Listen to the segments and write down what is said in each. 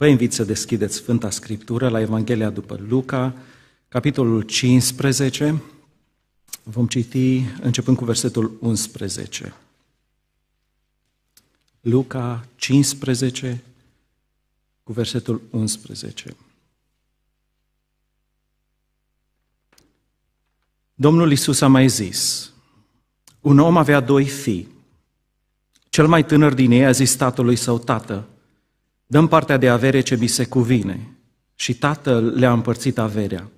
Vă invit să deschideți Sfânta Scriptură la Evanghelia după Luca, capitolul 15. Vom citi începând cu versetul 11. Luca 15 cu versetul 11. Domnul Isus a mai zis, un om avea doi fii. Cel mai tânăr din ei a zis tatălui său, tată, Dăm partea de avere ce bi se cuvine. Și tatăl le-a împărțit averea.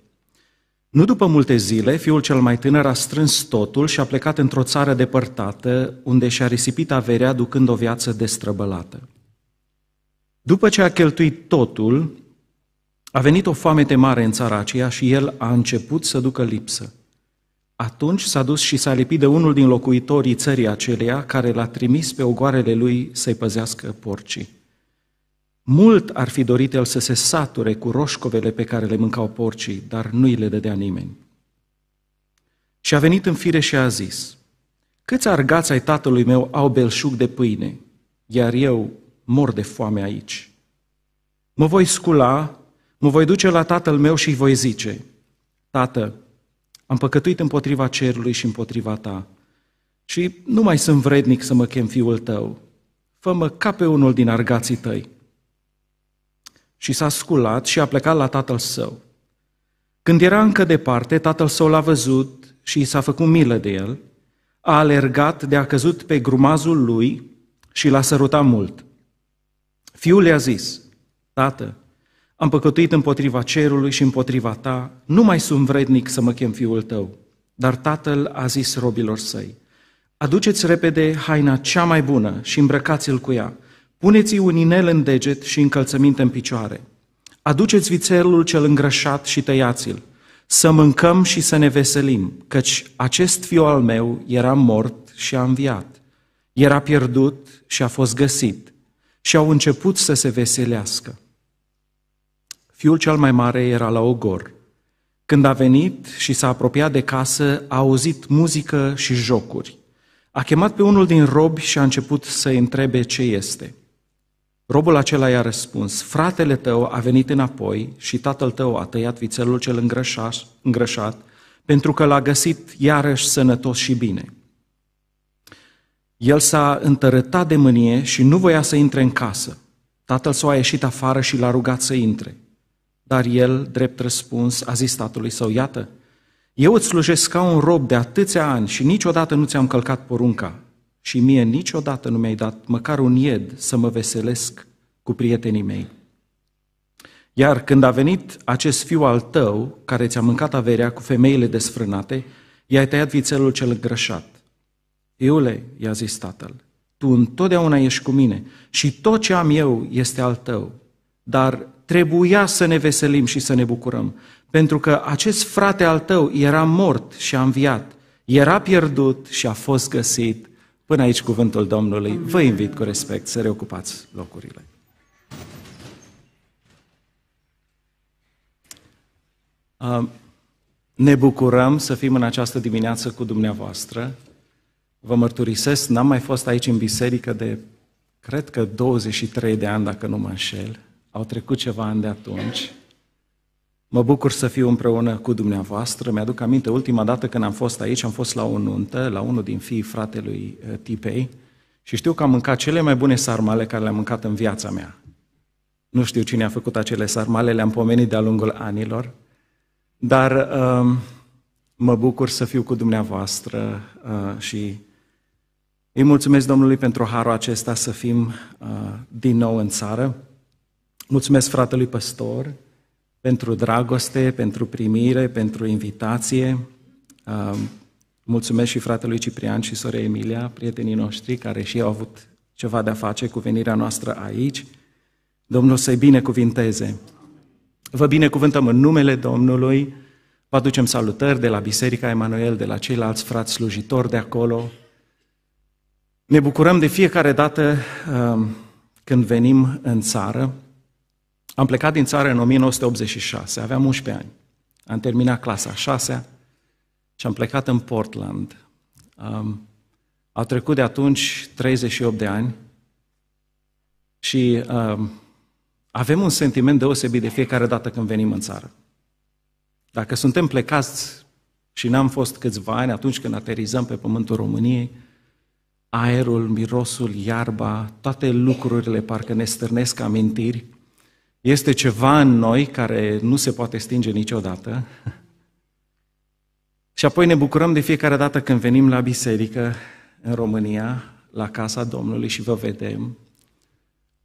Nu după multe zile, fiul cel mai tânăr a strâns totul și a plecat într-o țară depărtată, unde și-a risipit averea ducând o viață destrăbălată. După ce a cheltuit totul, a venit o foamete mare în țara aceea și el a început să ducă lipsă. Atunci s-a dus și s-a lipit de unul din locuitorii țării aceleia, care l-a trimis pe ogoarele lui să-i păzească porcii. Mult ar fi dorit el să se sature cu roșcovele pe care le mâncau porcii, dar nu îi le dădea nimeni. Și a venit în fire și a zis, Câți argați ai tatălui meu au belșug de pâine, iar eu mor de foame aici. Mă voi scula, mă voi duce la tatăl meu și îi voi zice, Tată, am păcătuit împotriva cerului și împotriva ta și nu mai sunt vrednic să mă chem fiul tău. Fă-mă ca pe unul din argații tăi și s-a sculat și a plecat la tatăl său. Când era încă departe, tatăl său l-a văzut și i s-a făcut milă de el, a alergat de a căzut pe grumazul lui și l-a sărutat mult. Fiul i-a zis, Tată, am păcătuit împotriva cerului și împotriva ta, nu mai sunt vrednic să mă chem fiul tău. Dar tatăl a zis robilor săi, Aduceți repede haina cea mai bună și îmbrăcați-l cu ea Puneți-i un inel în deget și încălțăminte în picioare. Aduceți vițelul cel îngrășat și tăiați-l. Să mâncăm și să ne veselim, căci acest fiu al meu era mort și a înviat. Era pierdut și a fost găsit. Și au început să se veselească. Fiul cel mai mare era la ogor. Când a venit și s-a apropiat de casă, a auzit muzică și jocuri. A chemat pe unul din robi și a început să întrebe ce este – Robul acela i-a răspuns, fratele tău a venit înapoi și tatăl tău a tăiat vițelul cel îngrășat, îngrășat pentru că l-a găsit iarăși sănătos și bine. El s-a întărătat de mânie și nu voia să intre în casă. Tatăl său a ieșit afară și l-a rugat să intre. Dar el, drept răspuns, a zis tatălui său, iată, eu îți slujesc ca un rob de atâția ani și niciodată nu ți-am călcat porunca și mie niciodată nu mi-ai dat măcar un ied să mă veselesc cu prietenii mei. Iar când a venit acest fiu al tău, care ți-a mâncat averea cu femeile desfrânate, i-ai tăiat vițelul cel grășat. Iule, i-a zis tatăl, tu întotdeauna ești cu mine și tot ce am eu este al tău. Dar trebuia să ne veselim și să ne bucurăm, pentru că acest frate al tău era mort și a înviat, era pierdut și a fost găsit, Până aici cuvântul Domnului, vă invit cu respect să reocupați locurile. Ne bucurăm să fim în această dimineață cu dumneavoastră. Vă mărturisesc, n-am mai fost aici în biserică de, cred că 23 de ani, dacă nu mă înșel. Au trecut ceva ani de atunci. Mă bucur să fiu împreună cu dumneavoastră. Mi-aduc aminte, ultima dată când am fost aici, am fost la o nuntă, la unul din fiii fratelui eh, Tipei și știu că am mâncat cele mai bune sarmale care le-am mâncat în viața mea. Nu știu cine a făcut acele sarmale, le-am pomenit de-a lungul anilor, dar ehm, mă bucur să fiu cu dumneavoastră eh, și îi mulțumesc Domnului pentru harul acesta să fim eh, din nou în țară. Mulțumesc fratelui păstor, pentru dragoste, pentru primire, pentru invitație. Um, mulțumesc și fratelui Ciprian și sorei Emilia, prietenii noștri, care și au avut ceva de-a face cu venirea noastră aici. Domnul să-i binecuvinteze. Vă binecuvântăm în numele Domnului, vă aducem salutări de la Biserica Emanuel, de la ceilalți frați slujitori de acolo. Ne bucurăm de fiecare dată um, când venim în țară, am plecat din țară în 1986, aveam 11 ani. Am terminat clasa 6 și am plecat în Portland. Um, au trecut de atunci 38 de ani și um, avem un sentiment deosebit de fiecare dată când venim în țară. Dacă suntem plecați și n-am fost câțiva ani atunci când aterizăm pe pământul României, aerul, mirosul, iarba, toate lucrurile parcă ne stârnesc amintiri este ceva în noi care nu se poate stinge niciodată. Și apoi ne bucurăm de fiecare dată când venim la biserică în România, la casa Domnului și vă vedem.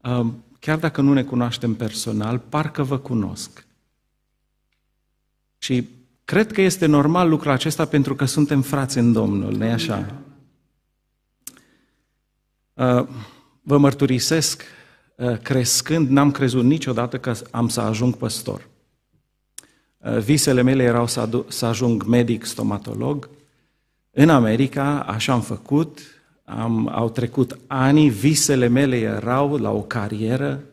Um, chiar dacă nu ne cunoaștem personal, parcă vă cunosc. Și cred că este normal lucrul acesta pentru că suntem frați în Domnul, nu-i așa? Uh, vă mărturisesc Uh, crescând, n-am crezut niciodată că am să ajung păstor. Uh, visele mele erau să, adu- să ajung medic, stomatolog. În America, așa am făcut, am, au trecut ani, visele mele erau la o carieră,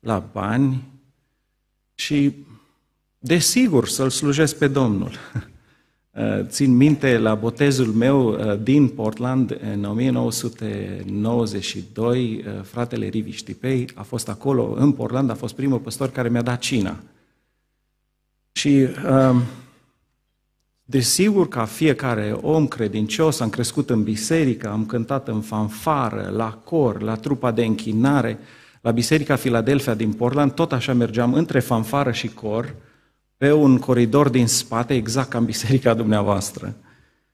la bani și, desigur, să-L slujesc pe Domnul. Eh, țin minte la botezul meu eh, din Portland în 1992, eh, fratele Rivi Știpei a fost acolo, în Portland, a fost primul păstor care mi-a dat cina. Și ehm, desigur ca fiecare om credincios am crescut în biserică, am cântat în fanfară, la cor, la trupa de închinare, la Biserica Filadelfia din Portland, tot așa mergeam între fanfară și cor, uh, pe un coridor din spate, exact ca în biserica dumneavoastră.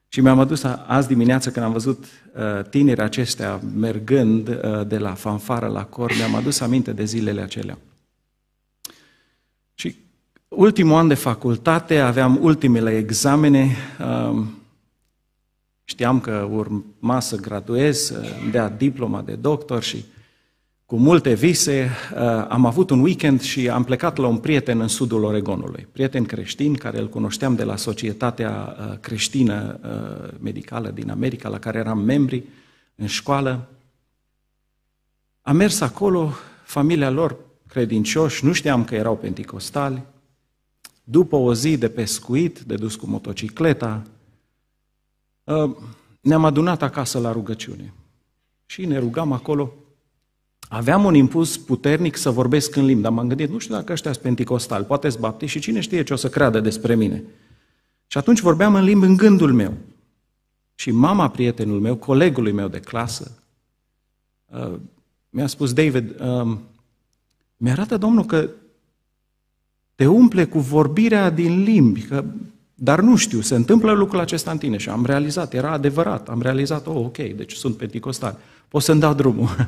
Și mi-am adus azi dimineață când am văzut uh, tineri aceștia mergând uh, de la fanfară la cor, mi-am adus aminte de zilele acelea. Și ultimul an de facultate, aveam ultimele examene, um, știam că urma să graduez, să dea diploma de doctor și cu multe vise, uh, am avut un weekend și am plecat la un prieten în sudul Oregonului, prieten creștin care îl cunoșteam de la Societatea uh, Creștină uh, Medicală din America, la care eram membri în școală. Am mers acolo, familia lor credincioși, nu știam că erau penticostali. După o zi de pescuit, de dus cu motocicleta, ne-am adunat acasă la rugăciune. Și ne rugam acolo Aveam un impuls puternic să vorbesc în limbi, dar m-am gândit, nu știu dacă ăștia sunt penticostali, poate sunt baptiști și cine știe ce o să creadă despre mine. Și atunci vorbeam în limbi în gândul meu. Și mama prietenul meu, colegului meu de clasă, uh, mi-a spus, David, um, mi-arată Domnul că te umple cu vorbirea din limbi, că, dar nu știu, se întâmplă lucrul acesta în tine și am realizat, era adevărat, am realizat, oh, ok, deci sunt penticostal, pot să-mi dau drumul.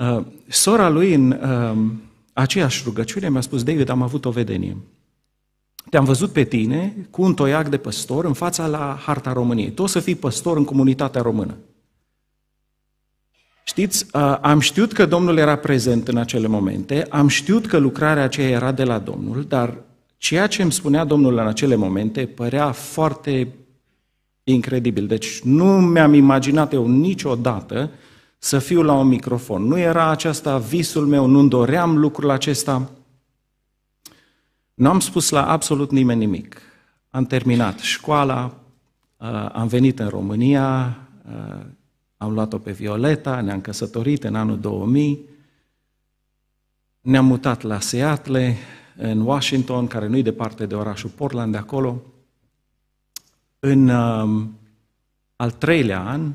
Uh, sora lui în um, aceeași rugăciune mi-a spus, David, am avut o vedenie. Te-am văzut pe tine cu un toiac de păstor în fața la harta României. Tu o să fii păstor în comunitatea română. Știți, uh, am știut că Domnul era prezent în acele momente, am știut că lucrarea aceea era de la Domnul, dar ceea ce îmi spunea Domnul în acele momente părea foarte incredibil. Deci nu mi-am imaginat eu niciodată să fiu la un microfon. Nu era aceasta visul meu, nu-mi doream lucrul acesta. Nu am spus la absolut nimeni nimic. Am terminat școala, uh, am venit în România, uh, am luat-o pe Violeta, ne-am căsătorit în anul 2000, ne-am mutat la Seattle, în Washington, care nu-i departe de orașul Portland, de acolo. În uh, al treilea an,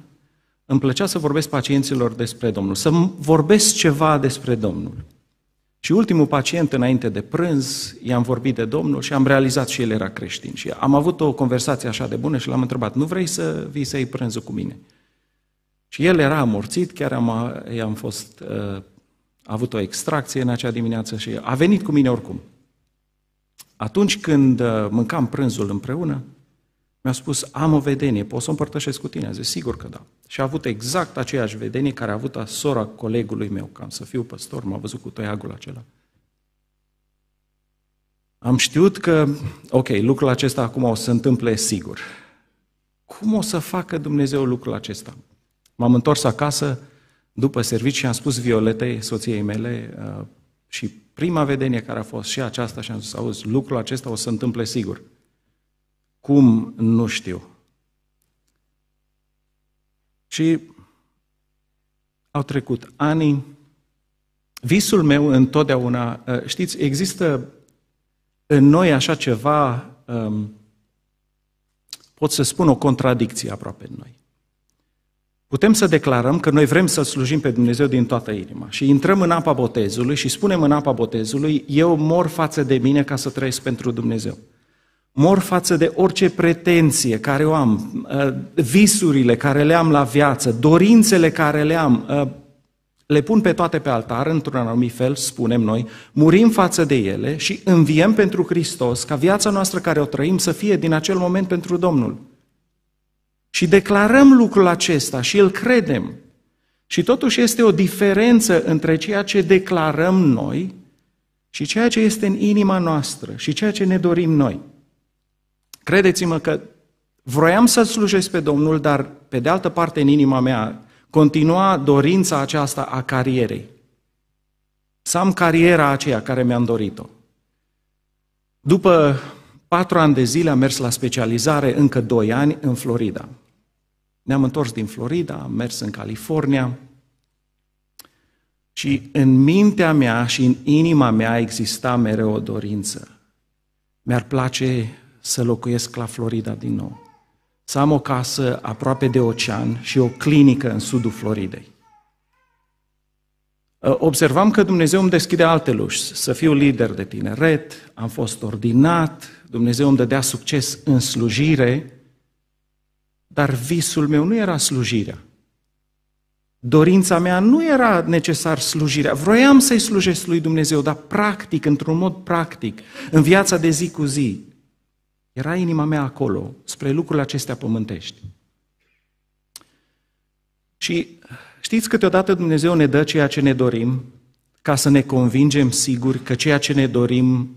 îmi plăcea să vorbesc pacienților despre Domnul, să vorbesc ceva despre Domnul. Și ultimul pacient, înainte de prânz, i-am vorbit de Domnul și am realizat și el era creștin. Și am avut o conversație așa de bună și l-am întrebat, nu vrei să vii să iei prânzul cu mine? Și el era amorțit, chiar am, i-am fost, uh, avut o extracție în acea dimineață și a venit cu mine oricum. Atunci când uh, mâncam prânzul împreună, mi-a spus, am o vedenie, pot să o împărtășesc cu tine? A zis, sigur că da. Și a avut exact aceeași vedenie care a avut sora colegului meu, cam să fiu păstor, m-a văzut cu toiagul acela. Am știut că, ok, lucrul acesta acum o să se întâmple sigur. Cum o să facă Dumnezeu lucrul acesta? M-am întors acasă după serviciu și am spus Violetei, soției mele, uh, și prima vedenie care a fost și aceasta și am zis, auzi, lucrul acesta o să se întâmple sigur. Cum nu știu? Și au trecut ani. Visul meu întotdeauna, eh, știți, există în noi așa ceva, ehm, pot să spun o contradicție aproape în noi. Putem să declarăm că noi vrem să slujim pe Dumnezeu din toată inima și intrăm în apa botezului și spunem în apa botezului, eu mor față de mine ca să trăiesc pentru Dumnezeu mor față de orice pretenție care o am, uh, visurile care le am la viață, dorințele care le am, uh, le pun pe toate pe altar, într-un anumit fel, spunem noi, murim față de ele și înviem pentru Hristos ca viața noastră care o trăim să fie din acel moment pentru Domnul. Și declarăm lucrul acesta și îl credem. Și totuși este o diferență între ceea ce declarăm noi și ceea ce este în inima noastră și ceea ce ne dorim noi. Credeți-mă că vroiam să slujesc pe Domnul, dar pe de altă parte în inima mea continua dorința aceasta a carierei. Să am cariera aceea care mi-am dorit-o. După patru ani de zile am mers la specializare, încă doi ani, în Florida. Ne-am întors din Florida, am mers în California și în mintea mea și în inima mea exista mereu o dorință. Mi-ar place să locuiesc la Florida din nou. Să am o casă aproape de ocean și o clinică în sudul Floridei. Ă, observam că Dumnezeu îmi deschide alte luși, să fiu lider de tineret, am fost ordinat, Dumnezeu îmi dădea succes în slujire, dar visul meu nu era slujirea. Dorința mea nu era necesar slujirea. Vroiam să-i slujesc lui Dumnezeu, dar practic, într-un mod practic, în viața de zi cu zi, era inima mea acolo, spre lucrurile acestea pământești. Și știți, câteodată Dumnezeu ne dă ceea ce ne dorim ca să ne convingem sigur că ceea ce ne dorim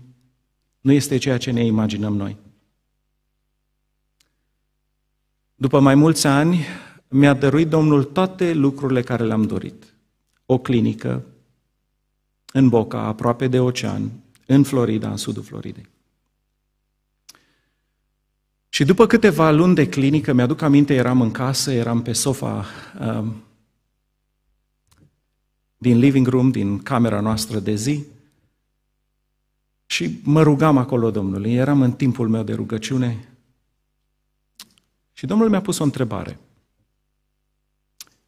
nu este ceea ce ne imaginăm noi. După mai mulți ani, mi-a dăruit Domnul toate lucrurile care le-am dorit. O clinică în Boca, aproape de ocean, în Florida, în sudul Floridei. Și după câteva luni de clinică, mi-aduc aminte, eram în casă, eram pe sofa um, din living room, din camera noastră de zi, și mă rugam acolo Domnului, eram în timpul meu de rugăciune și Domnul mi-a pus o întrebare.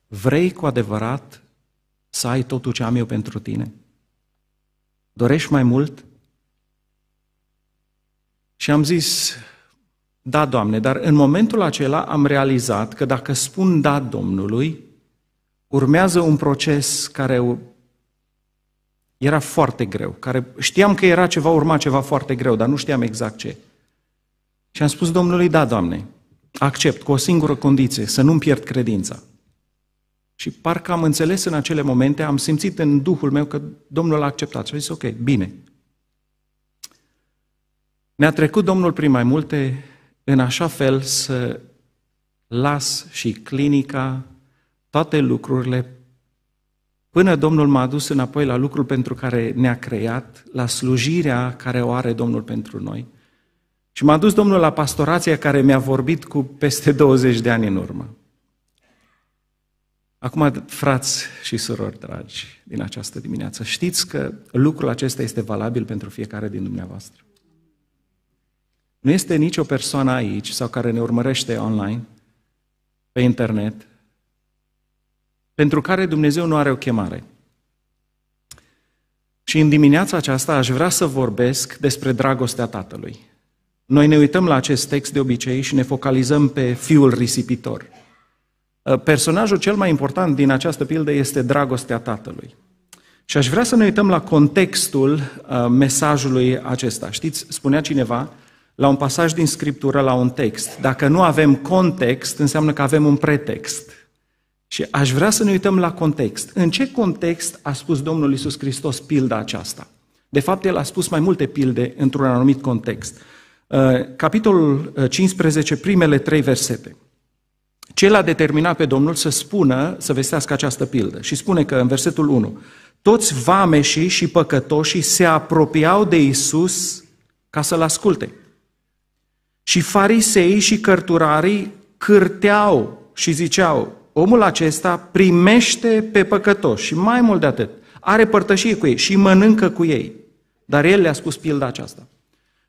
Vrei cu adevărat să ai totul ce am eu pentru tine? Dorești mai mult? Și am zis, da, Doamne, dar în momentul acela am realizat că dacă spun da Domnului, urmează un proces care era foarte greu, care știam că era ceva, urma ceva foarte greu, dar nu știam exact ce. Și am spus Domnului, da, Doamne, accept cu o singură condiție, să nu-mi pierd credința. Și parcă am înțeles în acele momente, am simțit în duhul meu că Domnul a acceptat. Și a zis, ok, bine. Ne-a trecut Domnul prin mai multe în așa fel să las și clinica, toate lucrurile, până Domnul m-a dus înapoi la lucrul pentru care ne-a creat, la slujirea care o are Domnul pentru noi. Și m-a dus Domnul la pastorația care mi-a vorbit cu peste 20 de ani în urmă. Acum, frați și surori dragi din această dimineață, știți că lucrul acesta este valabil pentru fiecare din dumneavoastră. Nu este nicio persoană aici sau care ne urmărește online, pe internet, pentru care Dumnezeu nu are o chemare. Și în dimineața aceasta aș vrea să vorbesc despre dragostea Tatălui. Noi ne uităm la acest text de obicei și ne focalizăm pe fiul risipitor. Uh, personajul cel mai important din această pildă este dragostea Tatălui. Și aș vrea să ne uităm la contextul uh, mesajului acesta. Știți, spunea cineva, la un pasaj din Scriptură, la un text. Dacă nu avem context, înseamnă că avem un pretext. Și aș vrea să ne uităm la context. În ce context a spus Domnul Isus Hristos pilda aceasta? De fapt, el a spus mai multe pilde într-un anumit context. Uh, capitolul 15, uh, primele trei versete. Cel a determinat pe Domnul să spună, să vestească această pildă. Și spune că în versetul 1, toți vameșii și păcătoșii se apropiau de Isus ca să-L asculte. Și farisei și cărturarii cârteau și ziceau, omul acesta primește pe păcătoși și mai mult de atât, are părtășie cu ei și mănâncă cu ei. Dar el le-a spus pilda aceasta.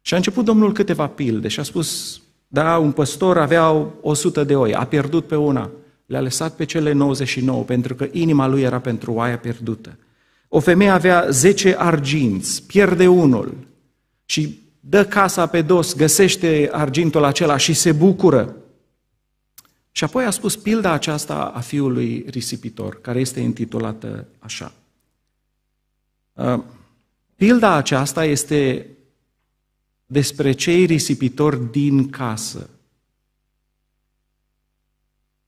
Și a început Domnul câteva pilde și a spus, da, un păstor avea 100 de oi, a pierdut pe una, le-a lăsat pe cele 99, pentru că inima lui era pentru oaia pierdută. O femeie avea 10 arginți, pierde unul și dă casa pe dos, găsește argintul acela și se bucură. Și apoi a spus pilda aceasta a fiului risipitor, care este intitulată așa. Pilda aceasta este despre cei risipitori din casă.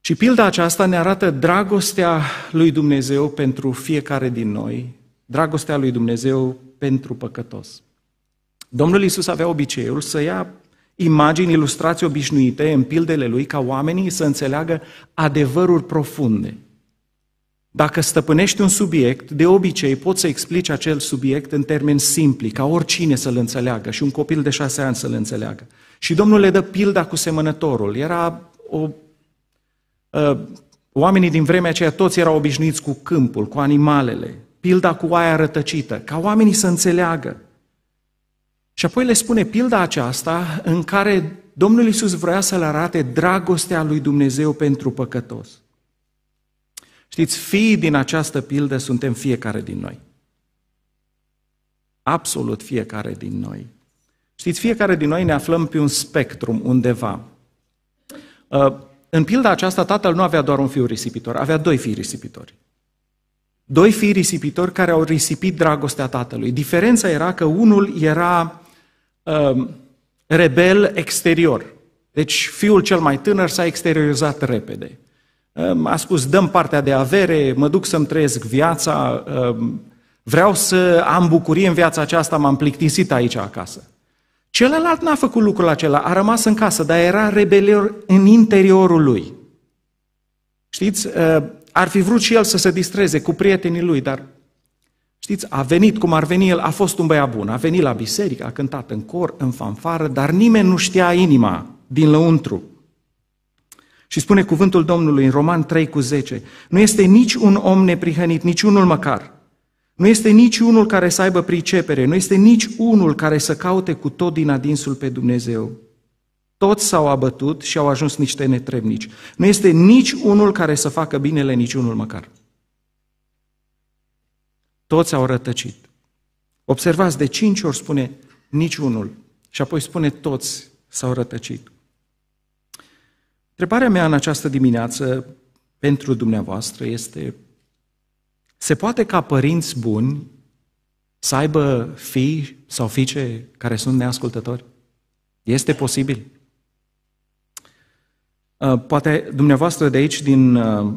Și pilda aceasta ne arată dragostea lui Dumnezeu pentru fiecare din noi, dragostea lui Dumnezeu pentru păcătos. Domnul Iisus avea obiceiul să ia imagini, ilustrații obișnuite în pildele lui ca oamenii să înțeleagă adevăruri profunde. Dacă stăpânești un subiect, de obicei poți să explici acel subiect în termeni simpli, ca oricine să-l înțeleagă și un copil de șase ani să-l înțeleagă. Și Domnul le dă pilda cu semănătorul. Era o, ă, oamenii din vremea aceea toți erau obișnuiți cu câmpul, cu animalele. Pilda cu aia rătăcită, ca oamenii să înțeleagă. Și apoi le spune pilda aceasta în care Domnul Iisus vrea să le arate dragostea lui Dumnezeu pentru păcătos. Știți, fii din această pildă suntem fiecare din noi. Absolut fiecare din noi. Știți, fiecare din noi ne aflăm pe un spectrum undeva. Uh, în pilda aceasta, tatăl nu avea doar un fiu risipitor, avea doi fii risipitori. Doi fii risipitori care au risipit dragostea tatălui. Diferența era că unul era uh, rebel exterior. Deci fiul cel mai tânăr s-a exteriorizat repede. Uh, a spus, dăm partea de avere, mă duc să-mi trăiesc viața, uh, vreau să am bucurie în viața aceasta, m-am plictisit aici acasă. Celălalt n-a făcut lucrul acela, a rămas în casă, dar era rebelior în interiorul lui. Știți, uh, ar fi vrut și el să se distreze cu prietenii lui, dar Știți, a venit cum ar veni el, a fost un băiat bun, a venit la biserică, a cântat în cor, în fanfară, dar nimeni nu știa inima din lăuntru. Și spune cuvântul Domnului în Roman 3 cu 10, nu este nici un om neprihănit, nici unul măcar. Nu este nici unul care să aibă pricepere, nu este nici unul care să caute cu tot din adinsul pe Dumnezeu. Toți s-au abătut și au ajuns niște netrebnici. Nu este nici unul care să facă binele, nici unul măcar. Toți au rătăcit. Observați, de cinci ori spune niciunul și apoi spune toți s-au rătăcit. Întrebarea mea în această dimineață pentru dumneavoastră este se poate ca părinți buni să aibă fii sau fiice care sunt neascultători? Este posibil. Uh, poate dumneavoastră de aici, din uh,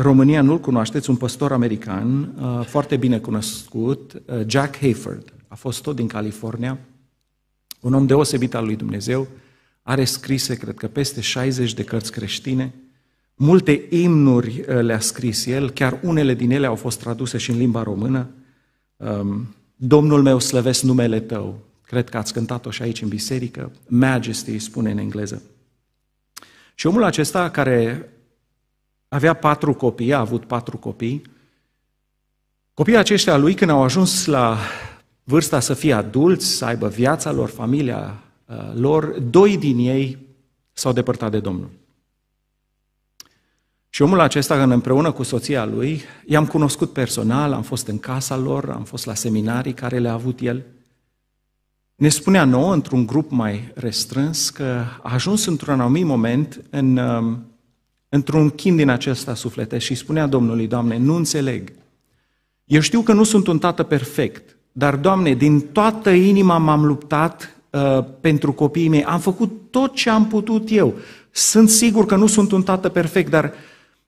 România nu-l cunoașteți, un păstor american uh, foarte bine cunoscut, uh, Jack Hayford, a fost tot din California, un om deosebit al lui Dumnezeu, are scrise, cred că, peste 60 de cărți creștine, multe imnuri uh, le-a scris el, chiar unele din ele au fost traduse și în limba română. Um, Domnul meu slăvesc numele tău, cred că ați cântat-o și aici în biserică, Majesty spune în engleză. Și omul acesta care avea patru copii, a avut patru copii. Copiii aceștia lui, când au ajuns la vârsta să fie adulți, să aibă viața lor, familia uh, lor, doi din ei s-au depărtat de Domnul. Și omul acesta, în împreună cu soția lui, i-am cunoscut personal, am fost în casa lor, am fost la seminarii care le-a avut el, ne spunea nouă, într-un grup mai restrâns, că a ajuns într-un anumit moment în uh, într-un chin din acesta suflete și spunea Domnului, Doamne, nu înțeleg. Eu știu că nu sunt un tată perfect, dar, Doamne, din toată inima m-am luptat uh, pentru copiii mei. Am făcut tot ce am putut eu. Sunt sigur că nu sunt un tată perfect, dar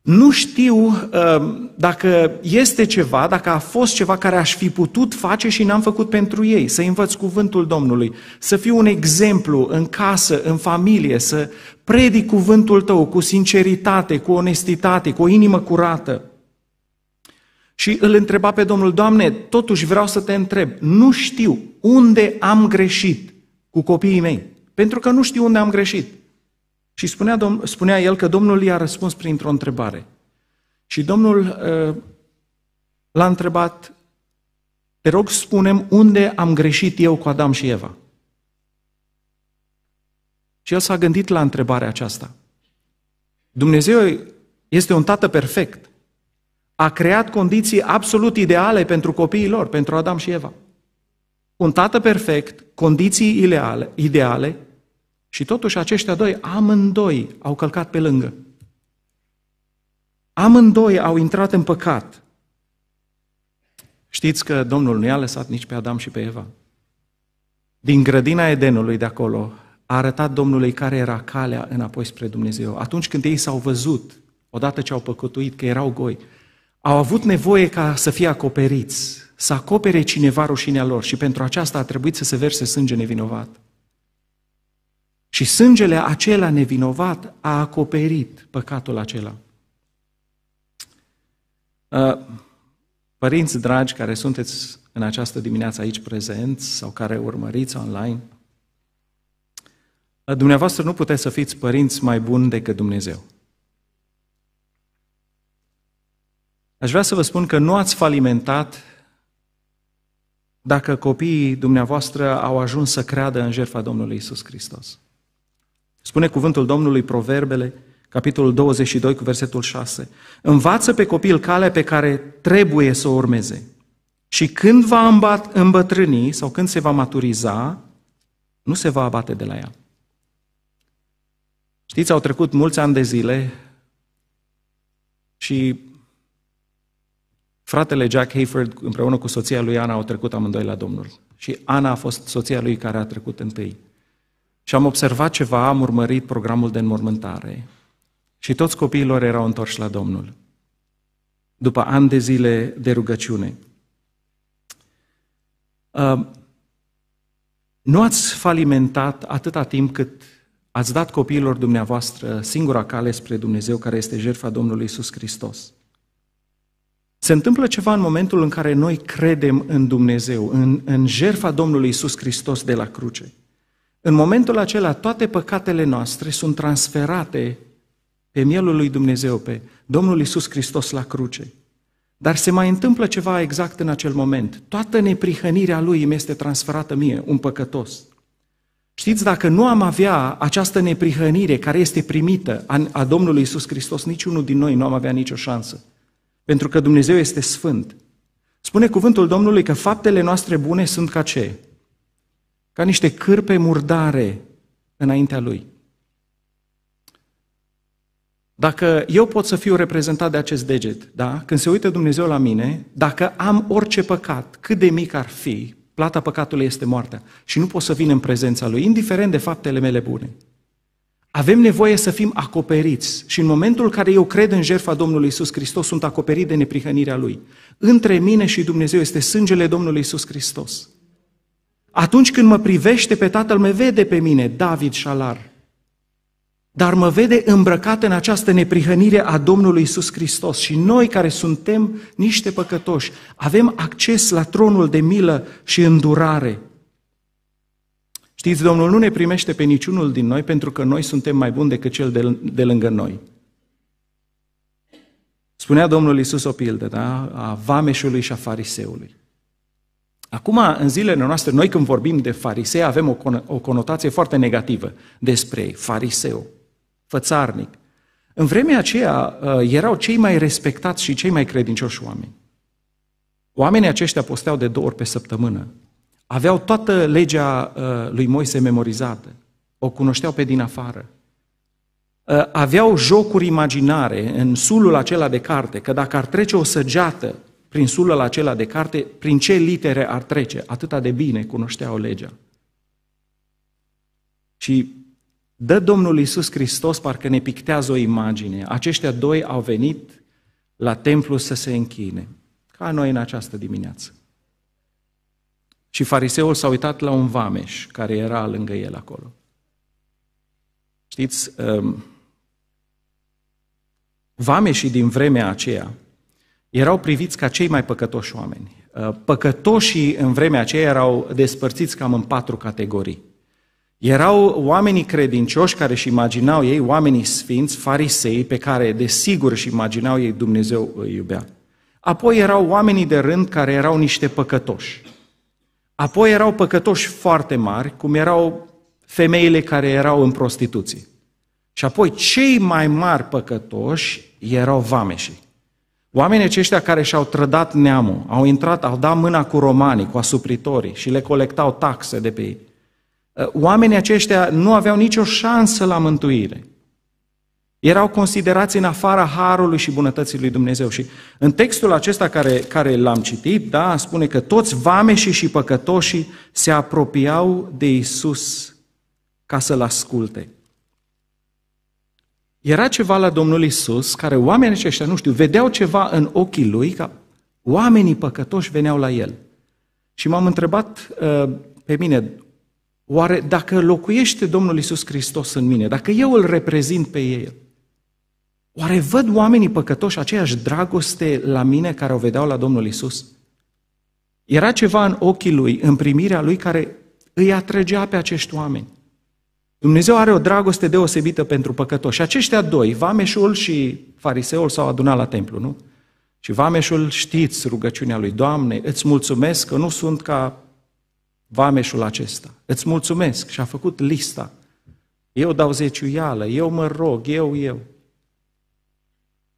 nu știu uh, dacă este ceva, dacă a fost ceva care aș fi putut face și n-am făcut pentru ei, să învăț cuvântul Domnului, să fiu un exemplu în casă, în familie, să predic cuvântul tău cu sinceritate, cu onestitate, cu o inimă curată. Și îl întreba pe Domnul, Doamne, totuși vreau să te întreb, nu știu unde am greșit cu copiii mei, pentru că nu știu unde am greșit. Și spunea, dom- spunea el că Domnul i-a răspuns printr-o întrebare. Și Domnul uh, l-a întrebat, te rog spunem unde am greșit eu cu Adam și Eva. Și el s-a gândit la întrebarea aceasta. Dumnezeu este un tată perfect. A creat condiții absolut ideale pentru copiii lor, pentru Adam și Eva. Un tată perfect, condiții ideale, ideale și totuși aceștia doi, amândoi, au călcat pe lângă. Amândoi au intrat în păcat. Știți că Domnul nu i-a lăsat nici pe Adam și pe Eva. Din grădina Edenului de acolo a arătat Domnului care era calea înapoi spre Dumnezeu. Atunci când ei s-au văzut, odată ce au păcătuit, că erau goi, au avut nevoie ca să fie acoperiți, să acopere cineva rușinea lor și pentru aceasta a trebuit să se verse sânge nevinovat. Și sângele acela nevinovat a acoperit păcatul acela. Uh, părinți dragi care sunteți în această dimineață aici prezenți sau care urmăriți online, uh, dumneavoastră nu puteți să fiți părinți mai buni decât Dumnezeu. Aș vrea să vă spun că nu ați falimentat dacă copiii dumneavoastră au ajuns să creadă în jertfa Domnului Isus Hristos. Spune cuvântul Domnului Proverbele, capitolul 22 cu versetul 6. Învață pe copil calea pe care trebuie să o urmeze. Și când va îmbătrâni sau când se va maturiza, nu se va abate de la ea. Știți, au trecut mulți ani de zile și fratele Jack Hayford împreună cu soția lui Ana au trecut amândoi la Domnul. Și Ana a fost soția lui care a trecut întâi. Și am observat ceva, am urmărit programul de înmormântare și toți copiilor erau întorși la Domnul. După ani de zile de rugăciune. Uh, nu ați falimentat atâta timp cât ați dat copiilor dumneavoastră singura cale spre Dumnezeu, care este jertfa Domnului Isus Hristos. Se întâmplă ceva în momentul în care noi credem în Dumnezeu, în, în jertfa Domnului Isus Hristos de la cruce. În momentul acela, toate păcatele noastre sunt transferate pe mielul lui Dumnezeu, pe Domnul Isus Hristos la cruce. Dar se mai întâmplă ceva exact în acel moment. Toată neprihănirea lui îmi este transferată mie, un păcătos. Știți, dacă nu am avea această neprihănire care este primită a Domnului Isus Hristos, niciunul din noi nu am avea nicio șansă. Pentru că Dumnezeu este sfânt. Spune cuvântul Domnului că faptele noastre bune sunt ca ce? ca niște cârpe murdare înaintea lui. Dacă eu pot să fiu reprezentat de acest deget, da? când se uită Dumnezeu la mine, dacă am orice păcat, cât de mic ar fi, plata păcatului este moartea și nu pot să vin în prezența Lui, indiferent de faptele mele bune. Avem nevoie să fim acoperiți și în momentul în care eu cred în jertfa Domnului Isus Hristos, sunt acoperit de neprihănirea Lui. Între mine și Dumnezeu este sângele Domnului Isus Hristos. Atunci când mă privește pe tatăl, mă vede pe mine, David Șalar, dar mă vede îmbrăcat în această neprihănire a Domnului Isus Hristos. Și noi care suntem niște păcătoși, avem acces la tronul de milă și îndurare. Știți, Domnul nu ne primește pe niciunul din noi pentru că noi suntem mai buni decât cel de, de lângă noi. Spunea Domnul Isus o pildă, da? A vameșului și a fariseului. Acum, în zilele noastre, noi când vorbim de farisei, avem o, con- o conotație foarte negativă despre ei. Fariseu, fățarnic. În vremea aceea uh, erau cei mai respectați și cei mai credincioși oameni. Oamenii aceștia posteau de două ori pe săptămână. Aveau toată legea uh, lui Moise memorizată. O cunoșteau pe din afară. Uh, aveau jocuri imaginare în sulul acela de carte, că dacă ar trece o săgeată prin la acela de carte, prin ce litere ar trece. Atâta de bine cunoșteau legea. Și dă Domnul Iisus Hristos, parcă ne pictează o imagine. Aceștia doi au venit la templu să se închine, ca noi în această dimineață. Și fariseul s-a uitat la un vameș care era lângă el acolo. Știți, um, vameșii din vremea aceea erau priviți ca cei mai păcătoși oameni. Uh, păcătoșii în vremea aceea erau despărțiți cam în patru categorii. Erau oamenii credincioși care își imaginau ei, oamenii sfinți, farisei, pe care desigur își imaginau ei Dumnezeu îi iubea. Apoi erau oamenii de rând care erau niște păcătoși. Apoi erau păcătoși foarte mari, cum erau femeile care erau în prostituție. Și apoi cei mai mari păcătoși erau vameșii. Oamenii aceștia care și-au trădat neamul, au intrat, au dat mâna cu romanii, cu asupritorii și le colectau taxe de pe ei. Eh, oamenii aceștia nu aveau nicio șansă la mântuire. Erau considerați în afara harului și bunătății lui Dumnezeu. Și în textul acesta care, care l-am citit, da, spune că toți vameșii și păcătoșii se apropiau de Isus ca să-L asculte. Era ceva la Domnul Isus care oamenii aceștia, nu știu, vedeau ceva în ochii lui, ca oamenii păcătoși veneau la el. Și m-am întrebat uh, pe mine, oare dacă locuiește Domnul Isus Hristos în mine, dacă eu îl reprezint pe el, oare văd oamenii păcătoși aceeași dragoste la mine care o vedeau la Domnul Isus? Era ceva în ochii lui, în primirea lui, care îi atrăgea pe acești oameni. Dumnezeu are o dragoste deosebită pentru păcătoși. Și aceștia doi, vameșul și fariseul, s-au adunat la templu, nu? Și vameșul, știți rugăciunea lui, Doamne, îți mulțumesc că nu sunt ca vameșul acesta. Îți mulțumesc și a făcut lista. Eu dau zeciuială, eu mă rog, eu, eu.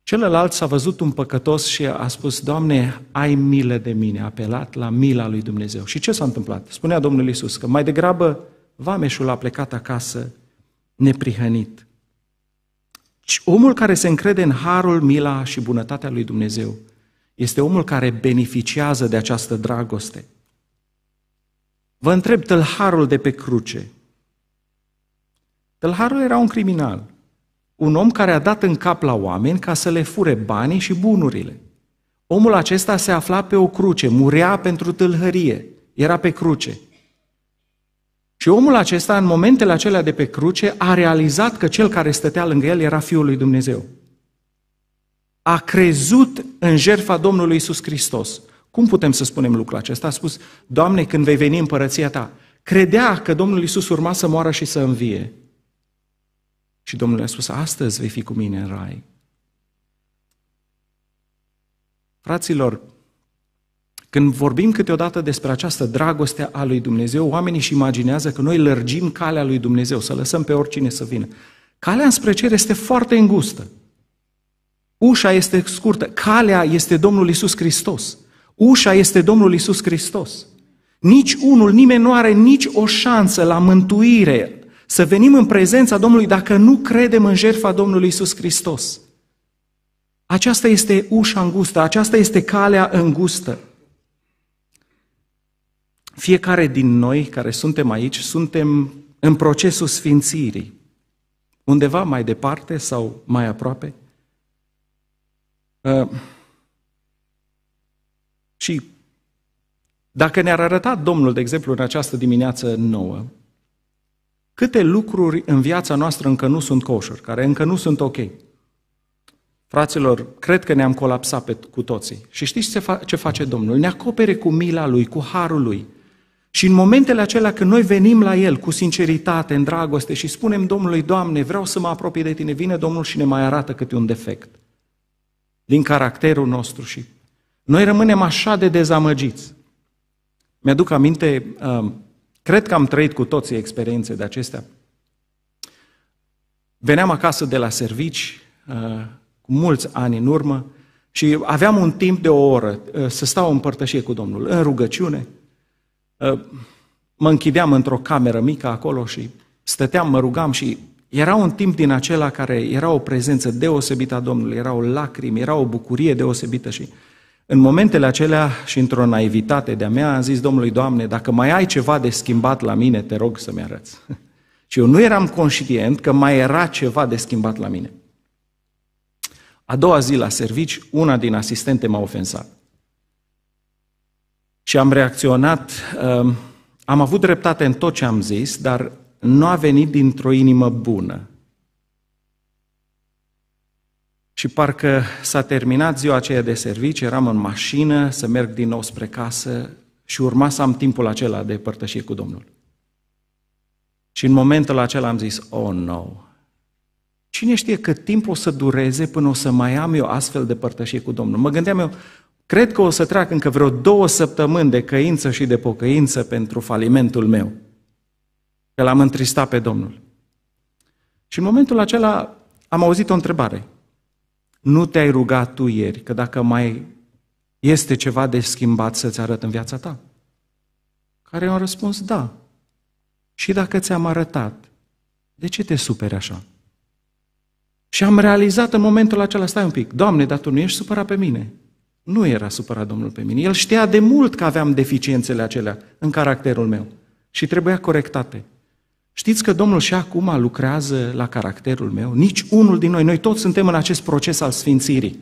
Celălalt s-a văzut un păcătos și a spus, Doamne, ai milă de mine, a apelat la mila lui Dumnezeu. Și ce s-a întâmplat? Spunea Domnul Isus că mai degrabă vameșul a plecat acasă neprihănit. Omul care se încrede în harul, mila și bunătatea lui Dumnezeu este omul care beneficiază de această dragoste. Vă întreb, tălharul de pe cruce. Tălharul era un criminal, un om care a dat în cap la oameni ca să le fure banii și bunurile. Omul acesta se afla pe o cruce, murea pentru tâlhărie, era pe cruce. Și omul acesta, în momentele acelea de pe cruce, a realizat că cel care stătea lângă el era Fiul lui Dumnezeu. A crezut în jertfa Domnului Isus Hristos. Cum putem să spunem lucrul acesta? A spus, Doamne, când vei veni împărăția ta, credea că Domnul Isus urma să moară și să învie. Și Domnul a spus, astăzi vei fi cu mine în rai. Fraților, când vorbim câteodată despre această dragoste a lui Dumnezeu, oamenii își imaginează că noi lărgim calea lui Dumnezeu, să lăsăm pe oricine să vină. Calea înspre cer este foarte îngustă. Ușa este scurtă. Calea este Domnul Isus Hristos. Ușa este Domnul Isus Hristos. Nici unul, nimeni nu are nici o șansă la mântuire să venim în prezența Domnului dacă nu credem în jertfa Domnului Isus Hristos. Aceasta este ușa îngustă, aceasta este calea îngustă. Fiecare din noi care suntem aici, suntem în procesul sfințirii, undeva mai departe sau mai aproape. Uh, și dacă ne-ar arăta Domnul, de exemplu, în această dimineață nouă, câte lucruri în viața noastră încă nu sunt coșuri, care încă nu sunt ok. Fraților, cred că ne-am colapsat pe, cu toții. Și știți ce, fa- ce face Domnul? Ne acopere cu mila Lui, cu harul Lui. Și în momentele acelea când noi venim la El cu sinceritate, în dragoste și spunem Domnului, Doamne, vreau să mă apropii de Tine, vine Domnul și ne mai arată câte un defect din caracterul nostru și noi rămânem așa de dezamăgiți. Mi-aduc aminte, um, cred că am trăit cu toții experiențe de acestea. Veneam acasă de la servici, uh, cu mulți ani în urmă, și aveam un timp de o oră uh, să stau în cu Domnul, în rugăciune – Ă, mă închideam într-o cameră mică acolo și stăteam, mă rugam și era un timp din acela care era o prezență deosebită a Domnului, erau lacrimi, era o bucurie deosebită și în momentele acelea și într-o naivitate de-a mea am zis Domnului, Doamne, dacă mai ai ceva de schimbat la mine, te rog să-mi arăți. și eu nu eram conștient că mai era ceva de schimbat la mine. A doua zi la servici, una din asistente m-a ofensat și am reacționat, um, am avut dreptate în tot ce am zis, dar nu a venit dintr-o inimă bună. Și parcă s-a terminat ziua aceea de serviciu, eram în mașină să merg din nou spre casă și urma să am timpul acela de părtășie cu Domnul. Și în momentul acela am zis, oh no, Cine știe cât timp o să dureze până o să mai am eu astfel de părtășie cu Domnul? Mă gândeam eu, Cred că o să treacă încă vreo două săptămâni de căință și de pocăință pentru falimentul meu. Că l-am întristat pe Domnul. Și în momentul acela am auzit o întrebare. Nu te-ai rugat tu ieri că dacă mai este ceva de schimbat să-ți arăt în viața ta? Care am răspuns da. Și dacă ți-am arătat, de ce te superi așa? Și am realizat în momentul acela, stai un pic, Doamne, dar Tu nu ești supărat pe mine, nu era supărat Domnul pe mine. El știa de mult că aveam deficiențele acelea în caracterul meu și trebuia corectate. Știți că Domnul și acum lucrează la caracterul meu? Nici unul din noi, noi toți suntem în acest proces al sfințirii.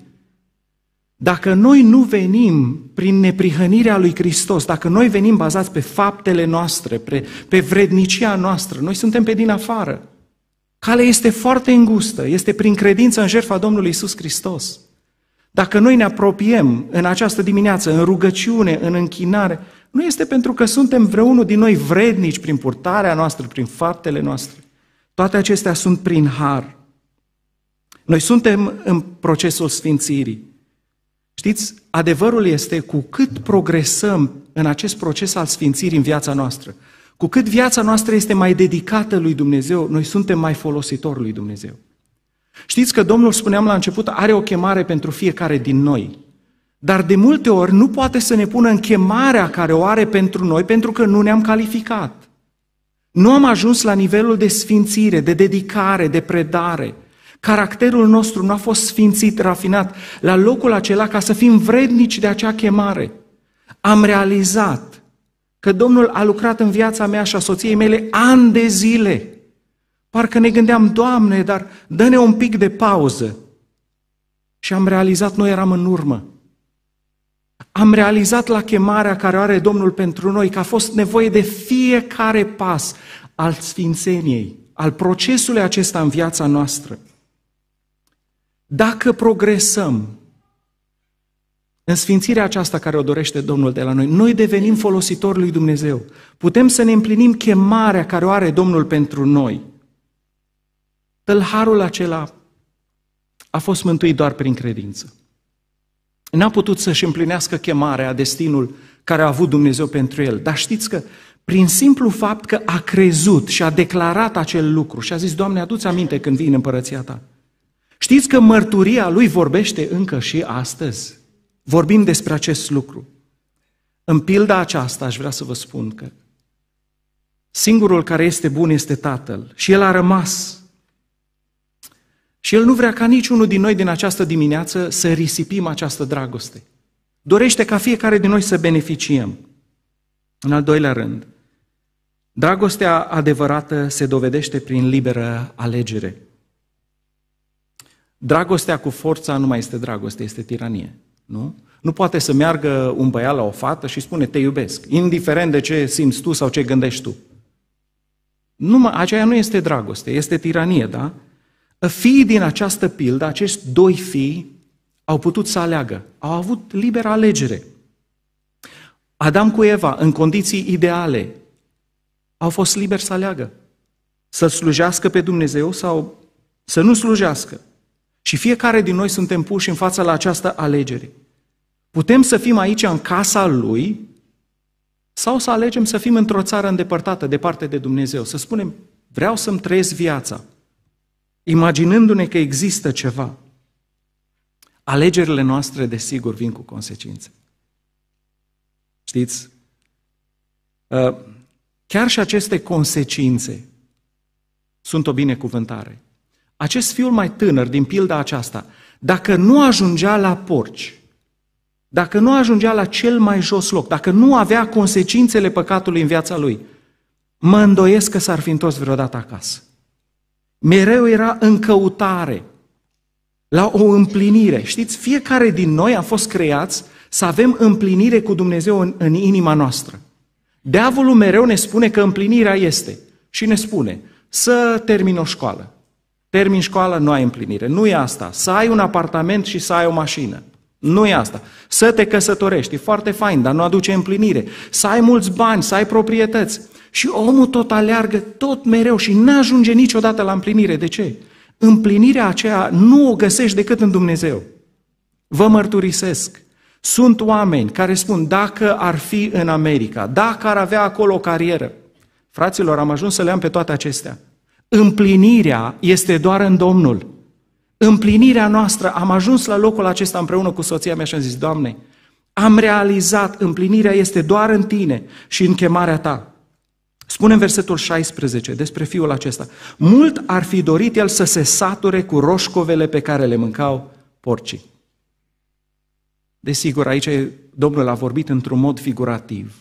Dacă noi nu venim prin neprihănirea lui Hristos, dacă noi venim bazați pe faptele noastre, pe, pe vrednicia noastră, noi suntem pe din afară. Calea este foarte îngustă, este prin credință în jertfa Domnului Isus Hristos. Dacă noi ne apropiem în această dimineață, în rugăciune, în închinare, nu este pentru că suntem vreunul din noi vrednici prin purtarea noastră, prin faptele noastre. Toate acestea sunt prin har. Noi suntem în procesul sfințirii. Știți, adevărul este cu cât progresăm în acest proces al sfințirii în viața noastră, cu cât viața noastră este mai dedicată lui Dumnezeu, noi suntem mai folositori lui Dumnezeu. Știți că Domnul, spuneam la început, are o chemare pentru fiecare din noi. Dar de multe ori nu poate să ne pună în chemarea care o are pentru noi pentru că nu ne-am calificat. Nu am ajuns la nivelul de sfințire, de dedicare, de predare. Caracterul nostru nu a fost sfințit, rafinat, la locul acela ca să fim vrednici de acea chemare. Am realizat că Domnul a lucrat în viața mea și a soției mele ani de zile Parcă ne gândeam, Doamne, dar dă-ne un pic de pauză. Și am realizat, noi eram în urmă. Am realizat la chemarea care are Domnul pentru noi că a fost nevoie de fiecare pas al sfințeniei, al procesului acesta în viața noastră. Dacă progresăm în sfințirea aceasta care o dorește Domnul de la noi, noi devenim folositori lui Dumnezeu. Putem să ne împlinim chemarea care o are Domnul pentru noi. Tălharul acela a fost mântuit doar prin credință. N-a putut să-și împlinească chemarea, destinul care a avut Dumnezeu pentru el. Dar știți că prin simplu fapt că a crezut și a declarat acel lucru și a zis, Doamne, adu-ți aminte când vii în împărăția ta. Știți că mărturia lui vorbește încă și astăzi. Vorbim despre acest lucru. În pilda aceasta aș vrea să vă spun că singurul care este bun este Tatăl și El a rămas și El nu vrea ca niciunul din noi din această dimineață să risipim această dragoste. Dorește ca fiecare din noi să beneficiem. În al doilea rând, dragostea adevărată se dovedește prin liberă alegere. Dragostea cu forța nu mai este dragoste, este tiranie. Nu? Nu poate să meargă un băiat la o fată și spune te iubesc, indiferent de ce simți tu sau ce gândești tu. Nu, aceea nu este dragoste, este tiranie, da? Fiii din această pildă, acești doi fii, au putut să aleagă, au avut liberă alegere. Adam cu Eva, în condiții ideale, au fost liberi să aleagă, să slujească pe Dumnezeu sau să nu slujească. Și fiecare din noi suntem puși în fața la această alegere. Putem să fim aici în casa Lui sau să alegem să fim într-o țară îndepărtată, departe de Dumnezeu, să spunem, vreau să-mi trăiesc viața imaginându-ne că există ceva. Alegerile noastre, desigur, vin cu consecințe. Știți? Ă, chiar și aceste consecințe sunt o binecuvântare. Acest fiul mai tânăr, din pilda aceasta, dacă nu ajungea la porci, dacă nu ajungea la cel mai jos loc, dacă nu avea consecințele păcatului în viața lui, mă îndoiesc că s-ar fi întors vreodată acasă mereu era în căutare, la o împlinire. Știți, fiecare din noi a fost creați să avem împlinire cu Dumnezeu în, în inima noastră. Deavolul mereu ne spune că împlinirea este și ne spune să termin o școală. Termin școala, nu ai împlinire. Nu e asta. Să ai un apartament și să ai o mașină. Nu e asta. Să te căsătorești, e foarte fain, dar nu aduce împlinire. Să ai mulți bani, să ai proprietăți. Și omul tot aleargă tot mereu și nu ajunge niciodată la împlinire. De ce? Împlinirea aceea nu o găsești decât în Dumnezeu. Vă mărturisesc. Sunt oameni care spun, dacă ar fi în America, dacă ar avea acolo o carieră, fraților, am ajuns să le am pe toate acestea. Împlinirea este doar în Domnul. Împlinirea noastră, am ajuns la locul acesta împreună cu soția mea și am zis, Doamne, am realizat, împlinirea este doar în Tine și în chemarea Ta. Spune în versetul 16 despre fiul acesta. Mult ar fi dorit el să se sature cu roșcovele pe care le mâncau porcii. Desigur, aici Domnul a vorbit într-un mod figurativ.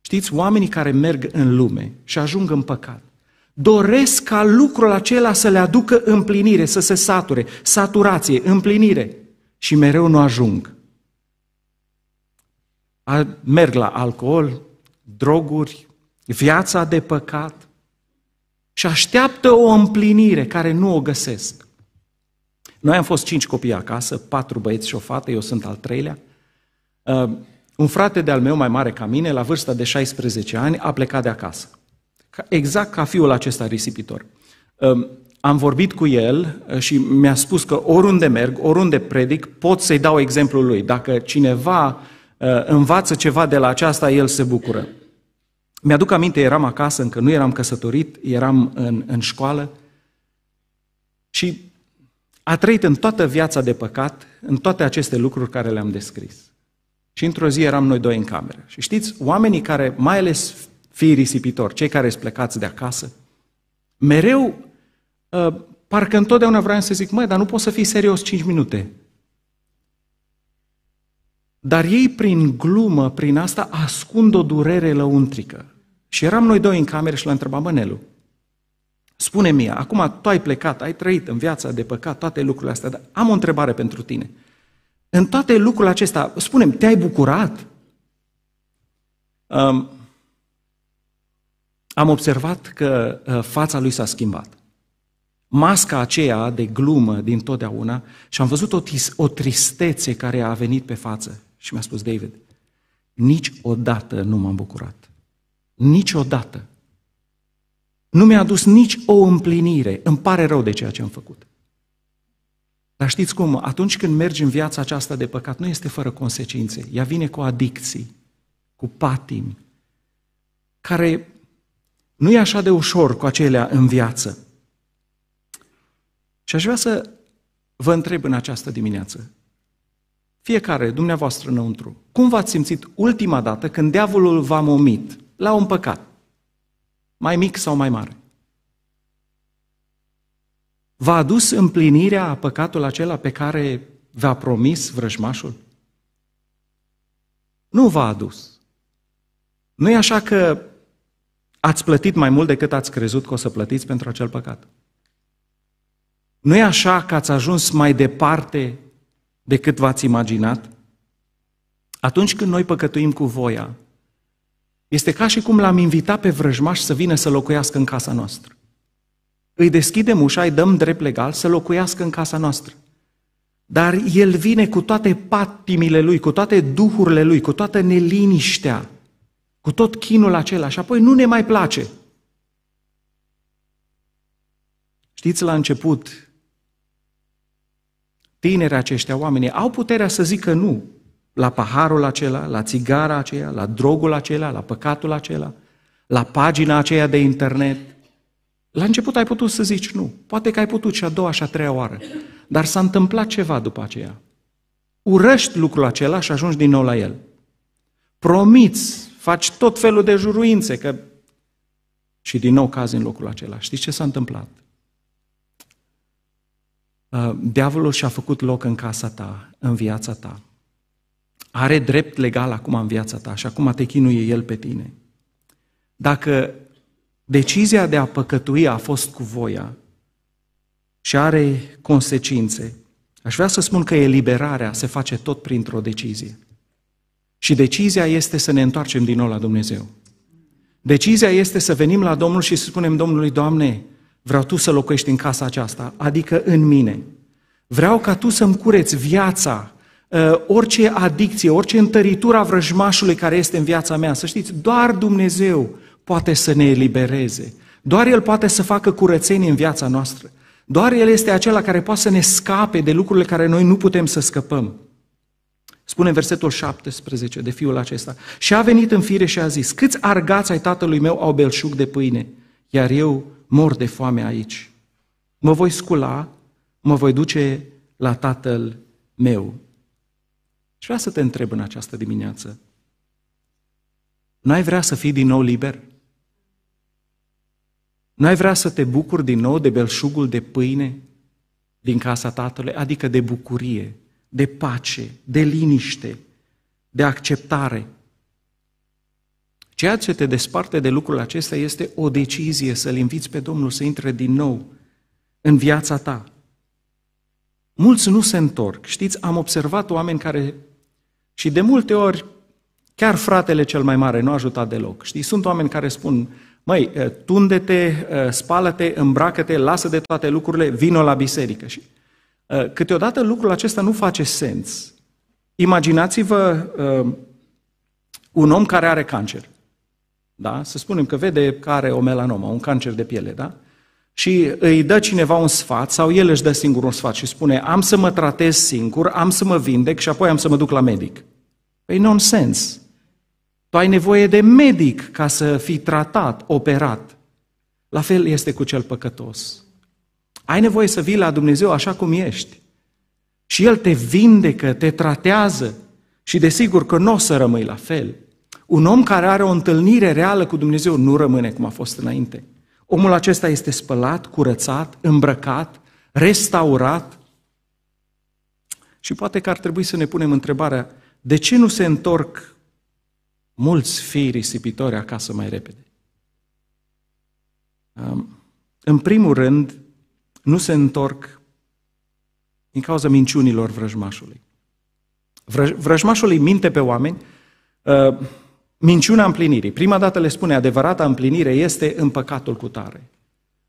Știți, oamenii care merg în lume și ajung în păcat, doresc ca lucrul acela să le aducă împlinire, să se sature, saturație, împlinire și mereu nu ajung. Merg la alcool, droguri, viața de păcat și așteaptă o împlinire care nu o găsesc. Noi am fost cinci copii acasă, patru băieți și o fată, eu sunt al treilea. Uh, un frate de-al meu mai mare ca mine, la vârsta de 16 ani, a plecat de acasă. Exact ca fiul acesta risipitor. Uh, am vorbit cu el uh, și mi-a spus că oriunde merg, oriunde predic, pot să-i dau exemplul lui. Dacă cineva învață ceva de la aceasta, el se bucură. Mi-aduc aminte, eram acasă, încă nu eram căsătorit, eram în, în școală și a trăit în toată viața de păcat, în toate aceste lucruri care le-am descris. Și într-o zi eram noi doi în cameră. Și știți, oamenii care, mai ales fii risipitori, cei care sunt plecați de acasă, mereu, uh, parcă întotdeauna vreau să zic, măi, dar nu poți să fii serios 5 minute. Dar ei, prin glumă, prin asta, ascund o durere lăuntrică. Și eram noi doi în cameră și l-a întrebat Mănelu, spune mi acum tu ai plecat, ai trăit în viața de păcat, toate lucrurile astea, dar am o întrebare pentru tine. În toate lucrurile acestea, spunem, te-ai bucurat? Um, am observat că uh, fața lui s-a schimbat. Masca aceea de glumă din totdeauna și am văzut o, tis, o tristețe care a venit pe față. Și mi-a spus David, niciodată nu m-am bucurat. Niciodată. Nu mi-a adus nici o împlinire. Îmi pare rău de ceea ce am făcut. Dar știți cum? Atunci când mergi în viața aceasta de păcat, nu este fără consecințe. Ea vine cu adicții, cu patimi, care nu e așa de ușor cu acelea în viață. Și aș vrea să vă întreb în această dimineață, fiecare, dumneavoastră înăuntru, cum v-ați simțit ultima dată când diavolul v-a momit? la un păcat, mai mic sau mai mare. V-a adus împlinirea a păcatul acela pe care v-a promis vrăjmașul? Nu v-a adus. Nu e așa că ați plătit mai mult decât ați crezut că o să plătiți pentru acel păcat. Nu e așa că ați ajuns mai departe decât v-ați imaginat? Atunci când noi păcătuim cu voia, este ca și cum l-am invitat pe vrăjmaș să vină să locuiască în casa noastră. Îi deschidem ușa, îi dăm drept legal să locuiască în casa noastră. Dar el vine cu toate patimile lui, cu toate duhurile lui, cu toată neliniștea, cu tot chinul acela și apoi nu ne mai place. Știți, la început, tinerii aceștia, oamenii, au puterea să zică nu la paharul acela, la țigara aceea, la drogul acela, la păcatul acela, la pagina aceea de internet. La început ai putut să zici nu. Poate că ai putut și a doua și a treia oară. Dar s-a întâmplat ceva după aceea. Urăști lucrul acela și ajungi din nou la el. Promiți, faci tot felul de juruințe că... și din nou cazi în locul acela. Știți ce s-a întâmplat? Uh, diavolul și-a făcut loc în casa ta, în viața ta are drept legal acum în viața ta și acum te chinuie el pe tine. Dacă decizia de a păcătui a fost cu voia și are consecințe, aș vrea să spun că eliberarea se face tot printr-o decizie. Și decizia este să ne întoarcem din nou la Dumnezeu. Decizia este să venim la Domnul și să spunem Domnului, Doamne, vreau Tu să locuiești în casa aceasta, adică în mine. Vreau ca Tu să-mi cureți viața Uh, orice adicție, orice întăritură a vrăjmașului care este în viața mea. Să știți, doar Dumnezeu poate să ne elibereze. Doar El poate să facă curățenie în viața noastră. Doar El este acela care poate să ne scape de lucrurile care noi nu putem să scăpăm. Spune versetul 17 de fiul acesta. Și a venit în fire și a zis, câți argați ai tatălui meu au belșug de pâine, iar eu mor de foame aici. Mă voi scula, mă voi duce la tatăl meu. Și vreau să te întreb în această dimineață. N-ai vrea să fii din nou liber? N-ai vrea să te bucuri din nou de belșugul de pâine din casa Tatălui, adică de bucurie, de pace, de liniște, de acceptare. Ceea ce te desparte de lucrul acesta este o decizie să-L inviți pe Domnul să intre din nou în viața ta, Mulți nu se întorc. Știți, am observat oameni care și de multe ori chiar fratele cel mai mare nu a ajutat deloc. Știți, sunt oameni care spun, măi, ă, tunde-te, ă, spală-te, îmbracă-te, lasă de toate lucrurile, vină la biserică. Și ă, câteodată lucrul acesta nu face sens. Imaginați-vă un om care are cancer. Da? Să spunem că vede că are o melanoma, un cancer de piele, da? și îi dă cineva un sfat sau el își dă singur un sfat și spune am să mă tratez singur, am să mă vindec și apoi am să mă duc la medic. Păi nonsens. Tu ai nevoie de medic ca să fii tratat, operat. La fel este cu cel păcătos. Ai nevoie să vii la Dumnezeu așa cum ești. Și El te vindecă, te tratează și desigur că nu o să rămâi la fel. Un om care are o întâlnire reală cu Dumnezeu nu rămâne cum a fost înainte. Omul acesta este spălat, curățat, îmbrăcat, restaurat. Și poate că ar trebui să ne punem întrebarea, de ce nu se întorc mulți fii risipitori acasă mai repede? În primul rând, nu se întorc din cauza minciunilor vrăjmașului. Vrăjmașul îi minte pe oameni uh, minciuna împlinirii. Prima dată le spune, adevărata împlinire este în păcatul cu tare.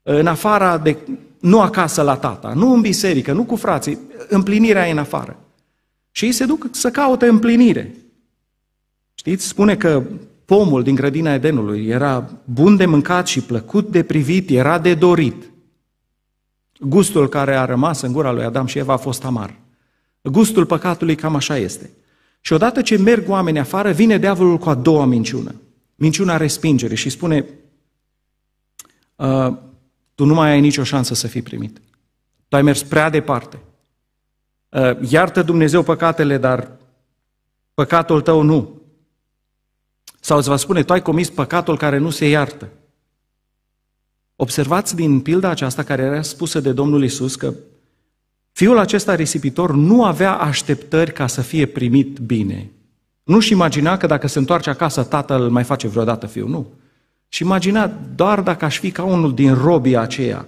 În afara de, nu acasă la tata, nu în biserică, nu cu frații, împlinirea e în afară. Și ei se duc să caute împlinire. Știți, spune că pomul din grădina Edenului era bun de mâncat și plăcut de privit, era de dorit. Gustul care a rămas în gura lui Adam și Eva a fost amar. Gustul păcatului cam așa este. Și odată ce merg oamenii afară, vine diavolul cu a doua minciună. Minciuna respingere și spune, ă, tu nu mai ai nicio șansă să fii primit. Tu ai mers prea departe. Ă, iartă Dumnezeu păcatele, dar păcatul tău nu. Sau îți va spune, tu ai comis păcatul care nu se iartă. Observați din pilda aceasta care era spusă de Domnul Isus că Fiul acesta risipitor nu avea așteptări ca să fie primit bine. Nu-și imagina că dacă se întoarce acasă, tatăl îl mai face vreodată fiul, nu. Și imagina doar dacă aș fi ca unul din robii aceia.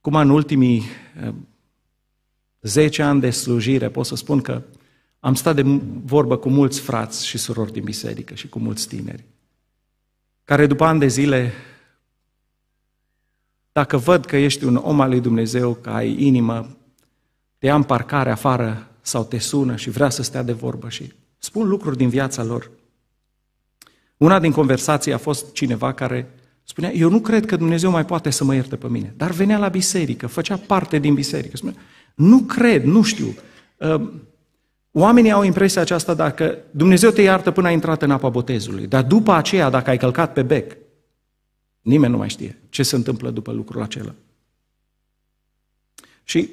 Cum în ultimii 10 eh, ani de slujire pot să spun că am stat de vorbă cu mulți frați și surori din biserică și cu mulți tineri, care după ani de zile dacă văd că ești un om al lui Dumnezeu, că ai inimă, te ia în parcare afară sau te sună și vrea să stea de vorbă și spun lucruri din viața lor. Una din conversații a fost cineva care spunea, eu nu cred că Dumnezeu mai poate să mă ierte pe mine, dar venea la biserică, făcea parte din biserică. Spunea, nu cred, nu știu. Ehm, oamenii au impresia aceasta dacă Dumnezeu te iartă până ai intrat în apa botezului, dar după aceea, dacă ai călcat pe bec, Nimeni nu mai știe ce se întâmplă după lucrul acela. Și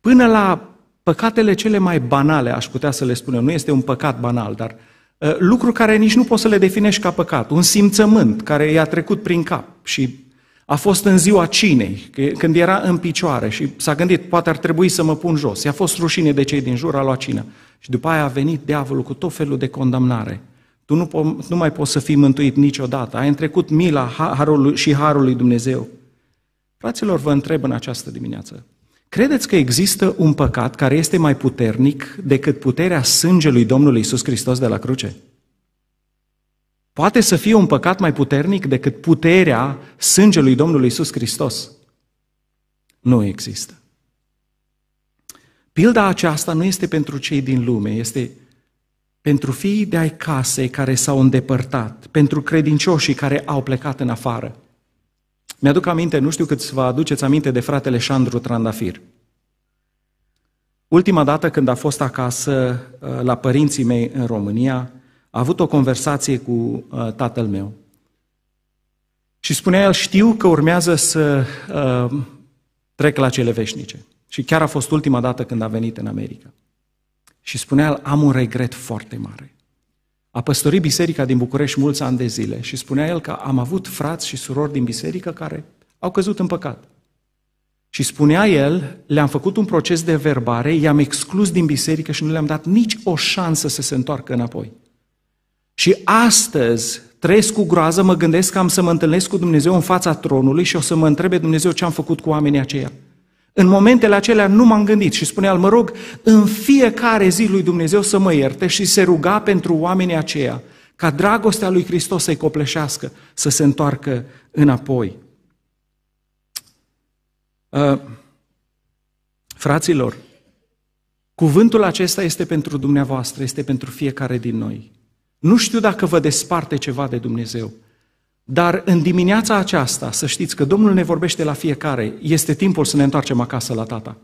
până la păcatele cele mai banale, aș putea să le spun nu este un păcat banal, dar ă, lucruri care nici nu poți să le definești ca păcat, un simțământ care i-a trecut prin cap și a fost în ziua cinei, când era în picioare și s-a gândit, poate ar trebui să mă pun jos. I-a fost rușine de cei din jur, a luat cină. Și după aia a venit diavolul cu tot felul de condamnare. Tu nu, po- nu mai poți să fii mântuit niciodată. Ai întrecut mila harul și harul lui Dumnezeu. Fraților, vă întreb în această dimineață. Credeți că există un păcat care este mai puternic decât puterea sângelui Domnului Isus Hristos de la cruce? Poate să fie un păcat mai puternic decât puterea sângelui Domnului Isus Hristos? Nu există. Pilda aceasta nu este pentru cei din lume, este pentru fiii de ai casei care s-au îndepărtat, pentru credincioșii care au plecat în afară. Mi-aduc aminte, nu știu cât vă aduceți aminte de fratele Șandru Trandafir. Ultima dată când a fost acasă uh, la părinții mei în România, a avut o conversație cu uh, tatăl meu. Și spunea el, știu că urmează să uh, trec la cele veșnice. Și chiar a fost ultima dată când a venit în America și spunea, el, am un regret foarte mare. A păstorit biserica din București mulți ani de zile și spunea el că am avut frați și surori din biserică care au căzut în păcat. Și spunea el, le-am făcut un proces de verbare, i-am exclus din biserică și nu le-am dat nici o șansă să se întoarcă înapoi. Și astăzi trăiesc cu groază, mă gândesc că am să mă întâlnesc cu Dumnezeu în fața tronului și o să mă întrebe Dumnezeu ce am făcut cu oamenii aceia. În momentele acelea nu m-am gândit și spunea, mă rog, în fiecare zi lui Dumnezeu să mă ierte și se ruga pentru oamenii aceia, ca dragostea lui Hristos să-i copleșească, să se întoarcă înapoi. Uh, fraților, cuvântul acesta este pentru dumneavoastră, este pentru fiecare din noi. Nu știu dacă vă desparte ceva de Dumnezeu, dar în dimineața aceasta, să știți că Domnul ne vorbește la fiecare, este timpul să ne întoarcem acasă la Tata.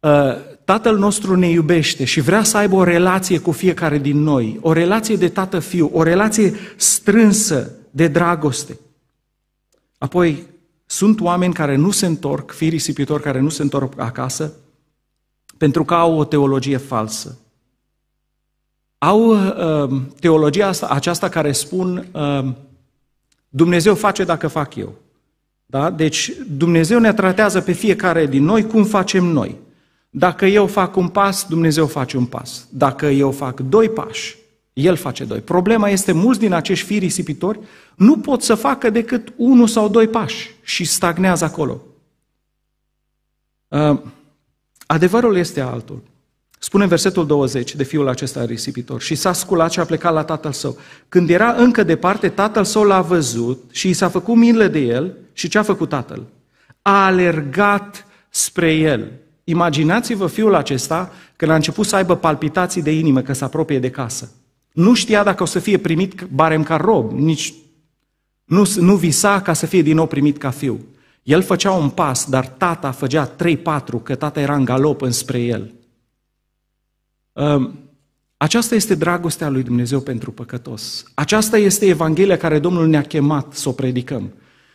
Uh, Tatăl nostru ne iubește și vrea să aibă o relație cu fiecare din noi, o relație de tată-fiu, o relație strânsă de dragoste. Apoi, sunt oameni care nu se întorc, fii risipitori care nu se întorc acasă, pentru că au o teologie falsă. Au uh, teologia asta, aceasta care spun uh, Dumnezeu face dacă fac eu. Da? Deci Dumnezeu ne tratează pe fiecare din noi cum facem noi. Dacă eu fac un pas, Dumnezeu face un pas. Dacă eu fac doi pași, El face doi. Problema este, mulți din acești fii risipitori nu pot să facă decât unul sau doi pași și stagnează acolo. Uh, adevărul este altul. Spune în versetul 20 de fiul acesta risipitor. Și s-a sculat și a plecat la tatăl său. Când era încă departe, tatăl său l-a văzut și i s-a făcut milă de el. Și ce a făcut tatăl? A alergat spre el. Imaginați-vă fiul acesta când a început să aibă palpitații de inimă că se apropie de casă. Nu știa dacă o să fie primit barem ca rob, nici nu, nu visa ca să fie din nou primit ca fiu. El făcea un pas, dar tata făcea trei patru, că tata era în galop înspre el. Ehm, aceasta este dragostea lui Dumnezeu pentru păcătos. Aceasta este Evanghelia care Domnul ne-a chemat să o predicăm.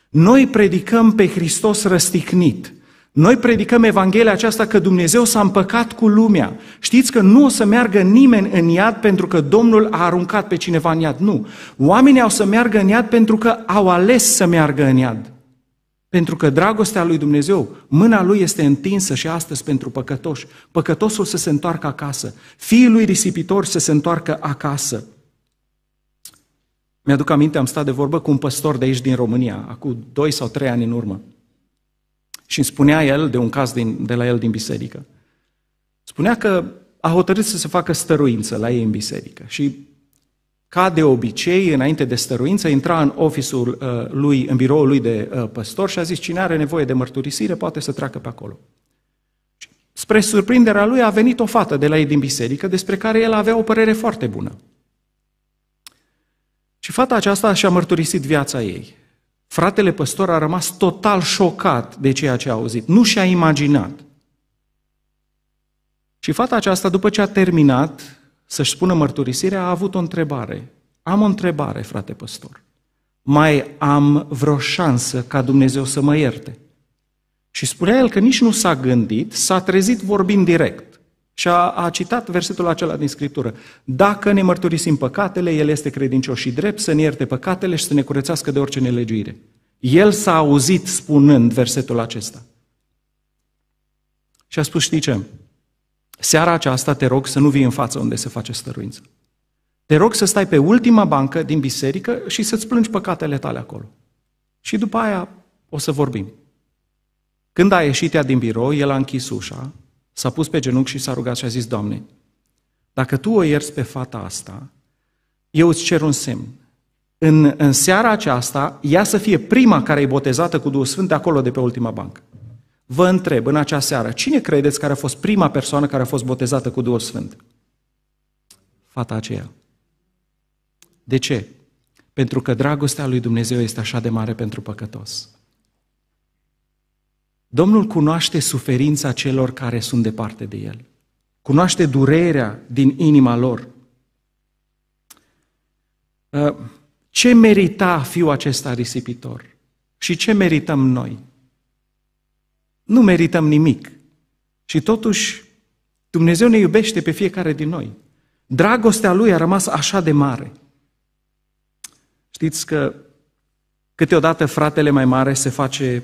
Noi predicăm pe Hristos răstignit. Noi predicăm Evanghelia aceasta că Dumnezeu s-a împăcat cu lumea. Știți că nu o să meargă nimeni în iad pentru că Domnul a aruncat pe cineva în iad. Nu. Oamenii au să meargă în iad pentru că au ales să meargă în iad. Pentru că dragostea lui Dumnezeu, mâna lui este întinsă și astăzi pentru păcătoși. Păcătosul să se întoarcă acasă. Fiii lui risipitor să se întoarcă acasă. Mi-aduc aminte, am stat de vorbă cu un păstor de aici din România, acum 2 sau 3 ani în urmă. Și îmi spunea el, de un caz din, de la el din biserică, spunea că a hotărât să se facă stăruință la ei în biserică. Și ca de obicei, înainte de stăruință, intra în ofisul uh, lui, în biroul lui de uh, păstor și a zis, cine are nevoie de mărturisire poate să treacă pe acolo. Spre surprinderea lui a venit o fată de la ei din biserică, despre care el avea o părere foarte bună. Și fata aceasta și-a mărturisit viața ei. Fratele păstor a rămas total șocat de ceea ce a auzit. Nu și-a imaginat. Și fata aceasta, după ce a terminat să-și spună mărturisirea, a avut o întrebare. Am o întrebare, frate păstor. Mai am vreo șansă ca Dumnezeu să mă ierte? Și spunea el că nici nu s-a gândit, s-a trezit vorbind direct. Și a, a citat versetul acela din Scriptură. Dacă ne mărturisim păcatele, El este credincios și drept să ne ierte păcatele și să ne curățească de orice nelegiuire. El s-a auzit spunând versetul acesta. Și a spus, știi ce? Seara aceasta te rog să nu vii în față unde se face stăruință. Te rog să stai pe ultima bancă din biserică și să-ți plângi păcatele tale acolo. Și după aia o să vorbim. Când a ieșit ea din birou, el a închis ușa, s-a pus pe genunchi și s-a rugat și a zis, Doamne, dacă Tu o ierți pe fata asta, eu îți cer un semn. În, în seara aceasta, ea să fie prima care e botezată cu Duhul Sfânt de acolo, de pe ultima bancă. Vă întreb în acea seară, cine credeți că a fost prima persoană care a fost botezată cu Duhul Sfânt? Fata aceea. De ce? Pentru că dragostea lui Dumnezeu este așa de mare pentru păcătos. Domnul cunoaște suferința celor care sunt departe de El. Cunoaște durerea din inima lor. Uh, ce merita fiul acesta risipitor? Și ce merităm noi? Nu merităm nimic. Și totuși, Dumnezeu ne iubește pe fiecare din noi. Dragostea Lui a rămas așa de mare. Știți că câteodată fratele mai mare se face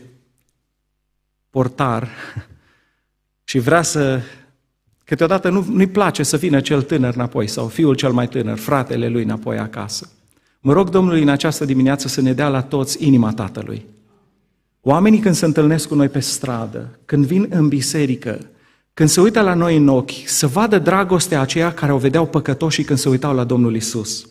portar și vrea să... Câteodată nu, nu-i place să vină cel tânăr înapoi sau fiul cel mai tânăr, fratele lui înapoi acasă. Mă rog Domnului în această dimineață să ne dea la toți inima Tatălui Oamenii când se întâlnesc cu noi pe stradă, când vin în biserică, când se uită la noi în ochi, să vadă dragostea aceea care o vedeau păcătoșii când se uitau la Domnul Isus.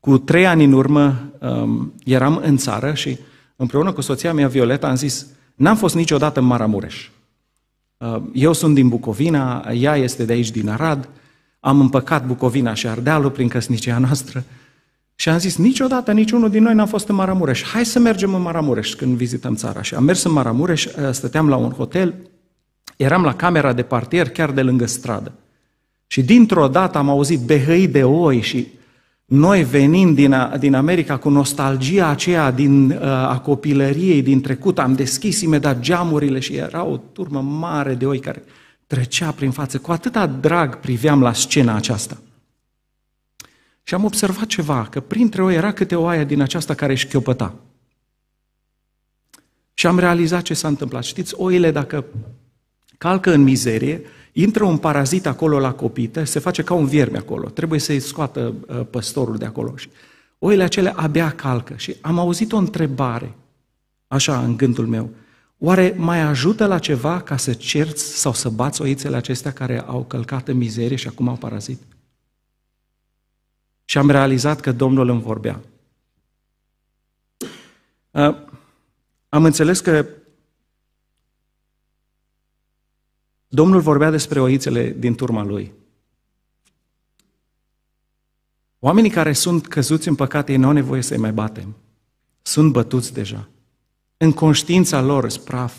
Cu trei ani în urmă um, eram în țară și împreună cu soția mea, Violeta, am zis, n-am fost niciodată în Maramureș. Um, eu sunt din Bucovina, ea este de aici, din Arad, am împăcat Bucovina și Ardealul prin căsnicia noastră, și am zis, niciodată niciunul din noi n-a fost în Maramureș. Hai să mergem în Maramureș când vizităm țara. Și am mers în Maramureș, ă, stăteam la un hotel, eram la camera de partier chiar de lângă stradă. Și dintr-o dată am auzit behăi de oi și noi venim din, din America cu nostalgia aceea din, ă, a copilăriei din trecut, am deschis imediat geamurile și era o turmă mare de oi care trecea prin față. Cu atâta drag priveam la scena aceasta. Și am observat ceva, că printre o era câte o aia din aceasta care își chiopăta. Și am realizat ce s-a întâmplat. Știți, oile dacă calcă în mizerie, intră un parazit acolo la copită, se face ca un vierme acolo, trebuie să-i scoată uh, păstorul de acolo. Și oile acele abia calcă și am auzit o întrebare, așa în gândul meu, oare mai ajută la ceva ca să cerți sau să bați oițele acestea care au călcat în mizerie și acum au parazit? și am realizat că Domnul îmi vorbea. Am înțeles că Domnul vorbea despre oițele din turma lui. Oamenii care sunt căzuți în păcate ei nu au nevoie să-i mai batem. Sunt bătuți deja. În conștiința lor, spraf,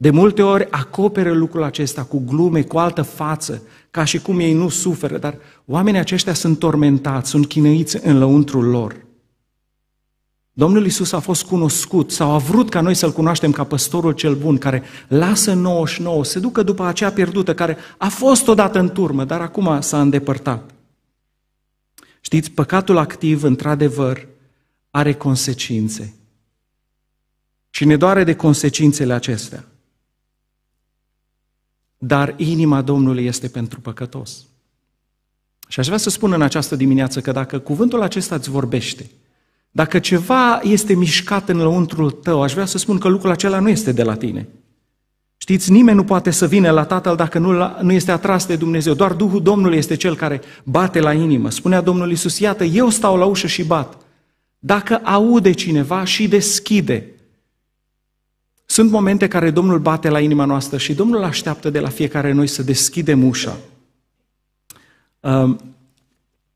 de multe ori acoperă lucrul acesta cu glume, cu altă față, ca și cum ei nu suferă, dar oamenii aceștia sunt tormentați, sunt chinăiți în lăuntrul lor. Domnul Isus a fost cunoscut sau a vrut ca noi să-L cunoaștem ca păstorul cel bun, care lasă 99, se ducă după aceea pierdută, care a fost odată în turmă, dar acum s-a îndepărtat. Știți, păcatul activ, într-adevăr, are consecințe. Și ne doare de consecințele acestea dar inima Domnului este pentru păcătos. Și aș vrea să spun în această dimineață că dacă cuvântul acesta îți vorbește, dacă ceva este mișcat în lăuntrul tău, aș vrea să spun că lucrul acela nu este de la tine. Știți, nimeni nu poate să vină la Tatăl dacă nu, nu este atras de Dumnezeu. Doar Duhul Domnului este cel care bate la inimă. Spunea Domnul Iisus, iată, eu stau la ușă și bat. Dacă aude cineva și deschide, sunt momente care Domnul bate la inima noastră și Domnul așteaptă de la fiecare noi să deschidem ușa.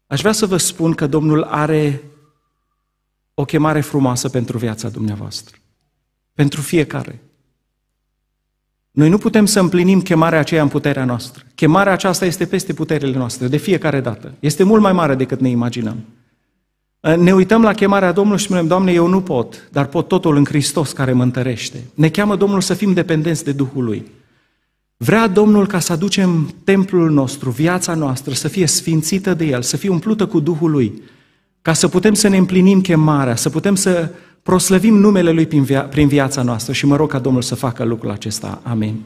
Aș vrea să vă spun că Domnul are o chemare frumoasă pentru viața dumneavoastră. Pentru fiecare. Noi nu putem să împlinim chemarea aceea în puterea noastră. Chemarea aceasta este peste puterile noastre, de fiecare dată. Este mult mai mare decât ne imaginăm. Eh, ne uităm la chemarea Domnului și spunem, Doamne, eu nu pot, dar pot totul în Hristos care mă întărește. Ne cheamă Domnul să fim dependenți de Duhul Lui. Vrea Domnul ca să aducem templul nostru, viața noastră, să fie sfințită de El, să fie umplută cu Duhul Lui, ca să putem să ne împlinim chemarea, să putem să proslăvim numele Lui prin, viața noastră și mă rog ca Domnul să facă lucrul acesta. Amin.